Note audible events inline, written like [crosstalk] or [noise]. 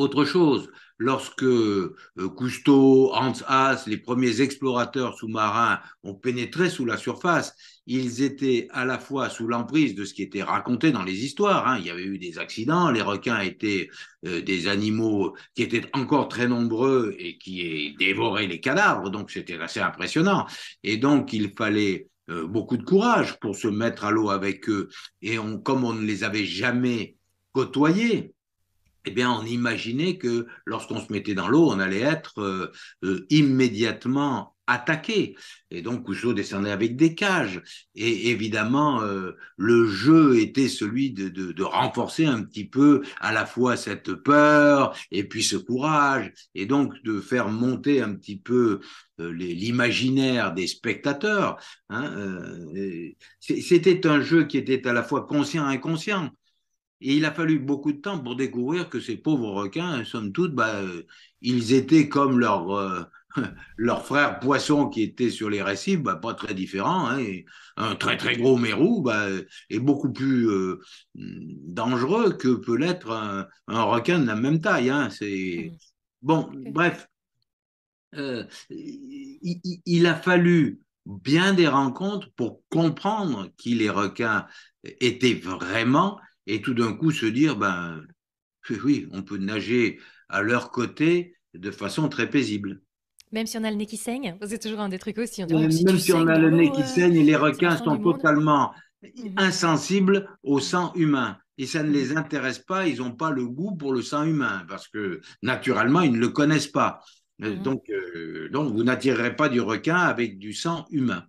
autre chose. Lorsque euh, Cousteau, Hans Haas, les premiers explorateurs sous-marins ont pénétré sous la surface, ils étaient à la fois sous l'emprise de ce qui était raconté dans les histoires. Hein. Il y avait eu des accidents, les requins étaient euh, des animaux qui étaient encore très nombreux et qui dévoraient les cadavres, donc c'était assez impressionnant. Et donc il fallait euh, beaucoup de courage pour se mettre à l'eau avec eux. Et comme on ne les avait jamais côtoyés, eh bien, on imaginait que lorsqu'on se mettait dans l'eau, on allait être euh, euh, immédiatement attaqué. Et donc, Cousteau descendait avec des cages. Et évidemment, euh, le jeu était celui de, renforcer un petit peu à la fois cette peur et puis ce courage, et donc de faire monter un petit peu l'imaginaire des spectateurs. Hein, c'était un jeu qui était à la fois conscient et inconscient. Et il a fallu beaucoup de temps pour découvrir que ces pauvres requins, somme toute, bah, euh, ils étaient comme leurs euh, [laughs] leur frères poissons qui étaient sur les récifs, bah, pas très différents. Hein, un très très gros mérou bah, euh, est beaucoup plus mm, dangereux que peut l'être un, requin de la même taille. Hein, c'est... Bon, bref, il, il, a fallu bien des rencontres pour comprendre qui les requins étaient vraiment et tout d'un coup se dire, ben oui, on peut nager à leur côté de façon très paisible. Même si on a le nez qui saigne, êtes toujours un des trucs aussi. même, si, on a le nez qui euh, saigne, les requins sont totalement mhm. insensibles au sang humain. Et ça ne mhm. les intéresse pas, ils n'ont pas le goût pour le sang humain, parce que naturellement, ils ne le connaissent pas. Euh, mhm. Donc, euh, donc, vous n'attirerez pas du requin avec du sang humain.